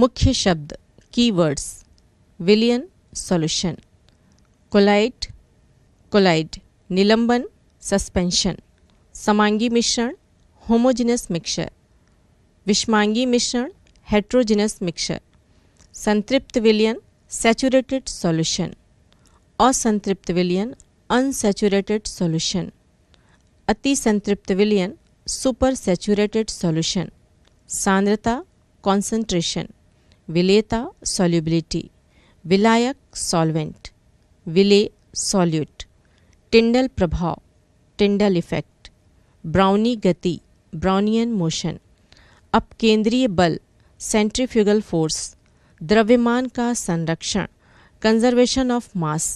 मुख्य शब्द कीवर्ड्स विलियन सॉल्यूशन कोलाइट कोलाइड निलंबन सस्पेंशन समांगी मिश्रण होमोजिनस मिक्सर विषमांगी मिश्रण हेट्रोजिनस मिक्सर संतृप्त विलियन सैचुरेटेड सॉल्यूशन असंतृप्त विलियन अनसैचुरेटेड सॉल्यूशन अति संतृप्त विलियन सुपर सैचुरेटेड सॉल्यूशन सांद्रता कॉन्सेंट्रेशन विलेता सॉल्युबिलिटी विलायक सॉल्वेंट विले सॉल्यूट टिंडल प्रभाव टिंडल इफेक्ट ब्राउनी गति ब्राउनियन मोशन अपकेंद्रीय बल सेंट्रीफ्यूगल फोर्स द्रव्यमान का संरक्षण कंजर्वेशन ऑफ मास